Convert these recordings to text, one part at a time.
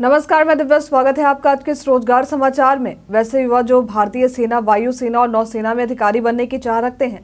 नमस्कार मैं दिव्या स्वागत है आपका आज के इस रोजगार समाचार में वैसे युवा जो भारतीय सेना वायुसेना और नौसेना में अधिकारी बनने की चाह रखते हैं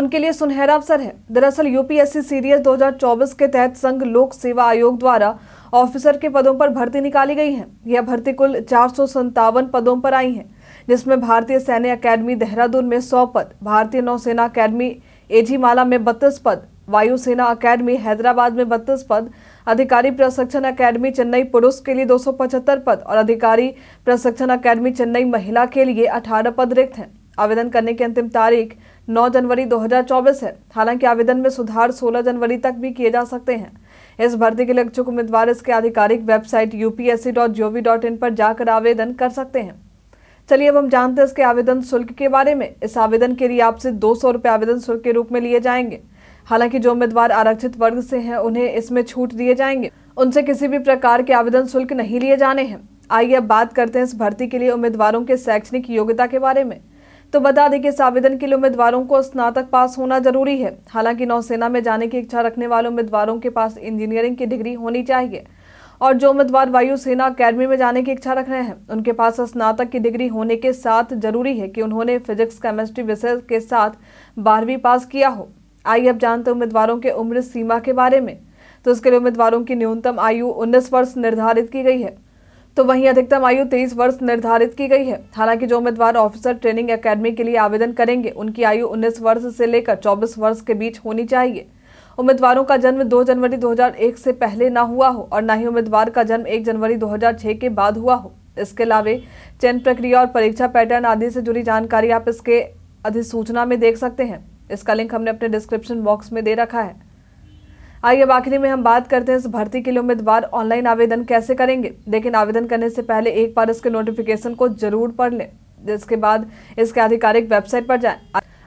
उनके लिए सुनहरा अवसर है दरअसल यूपीएससी सीरीज 2024 के तहत संघ लोक सेवा आयोग द्वारा ऑफिसर के पदों पर भर्ती निकाली गई है यह भर्ती कुल चार पदों पर आई है जिसमें भारतीय सैन्य अकेडमी देहरादून में सौ पद भारतीय नौसेना अकेडमी एजीमाला में बत्तीस पद वायुसेना अकेडमी हैदराबाद में बत्तीस पद अधिकारी प्रशिक्षण अकेडमी चेन्नई पुरुष के लिए 275 पद और अधिकारी प्रशिक्षण अकेडमी चेन्नई महिला के लिए 18 पद रिक्त हैं आवेदन करने की अंतिम तारीख 9 जनवरी 2024 है हालांकि आवेदन में सुधार 16 जनवरी तक भी किए जा सकते हैं इस भर्ती के लिए इच्छुक उम्मीदवार इसके आधिकारिक वेबसाइट upsc.gov.in पर जाकर आवेदन कर सकते हैं चलिए अब हम जानते हैं इसके आवेदन शुल्क के बारे में इस आवेदन के लिए आपसे दो सौ आवेदन शुल्क के रूप में लिए जाएंगे हालांकि जो उम्मीदवार आरक्षित वर्ग से हैं उन्हें इसमें छूट दिए जाएंगे उनसे किसी भी प्रकार के आवेदन शुल्क नहीं लिए जाने हैं आइए अब बात करते हैं इस भर्ती के लिए उम्मीदवारों के शैक्षणिक योग्यता के बारे में तो बता दें कि इस आवेदन के लिए उम्मीदवारों को स्नातक पास होना जरूरी है हालांकि नौसेना में जाने की इच्छा रखने वाले उम्मीदवारों के पास इंजीनियरिंग की डिग्री होनी चाहिए और जो उम्मीदवार वायुसेना अकेडमी में जाने की इच्छा रख रहे हैं उनके पास स्नातक की डिग्री होने के साथ जरूरी है कि उन्होंने फिजिक्स केमिस्ट्री विषय के साथ बारहवीं पास किया हो आइए अब जानते हैं उम्मीदवारों के उम्र सीमा के बारे में तो इसके लिए उम्मीदवारों की न्यूनतम आयु 19 वर्ष निर्धारित की गई है तो वहीं अधिकतम आयु 23 वर्ष निर्धारित की गई है हालांकि जो उम्मीदवार ऑफिसर ट्रेनिंग अकेडमी के लिए आवेदन करेंगे उनकी आयु 19 वर्ष से लेकर 24 वर्ष के बीच होनी चाहिए उम्मीदवारों का जन्म 2 जनवरी 2001 से पहले ना हुआ हो और ना ही उम्मीदवार का जन्म एक जनवरी दो के बाद हुआ हो इसके अलावा चयन प्रक्रिया और परीक्षा पैटर्न आदि से जुड़ी जानकारी आप इसके अधिसूचना में देख सकते हैं इसका लिंक हमने अपने डिस्क्रिप्शन बॉक्स में दे रखा है आइए आखिरी में हम बात करते हैं इस भर्ती के लिए उम्मीदवार ऑनलाइन आवेदन कैसे करेंगे लेकिन आवेदन करने से पहले एक बार इसके नोटिफिकेशन को जरूर पढ़ लें जिसके बाद इसके आधिकारिक वेबसाइट पर जाएं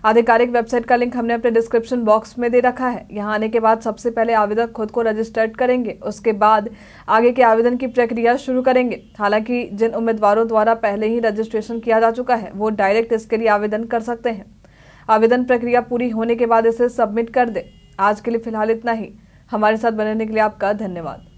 आधिकारिक वेबसाइट का लिंक हमने अपने डिस्क्रिप्शन बॉक्स में दे रखा है यहाँ आने के बाद सबसे पहले आवेदक खुद को रजिस्टर्ड करेंगे उसके बाद आगे के आवेदन की प्रक्रिया शुरू करेंगे हालांकि जिन उम्मीदवारों द्वारा पहले ही रजिस्ट्रेशन किया जा चुका है वो डायरेक्ट इसके लिए आवेदन कर सकते हैं आवेदन प्रक्रिया पूरी होने के बाद इसे सबमिट कर दें आज के लिए फिलहाल इतना ही हमारे साथ बने के लिए आपका धन्यवाद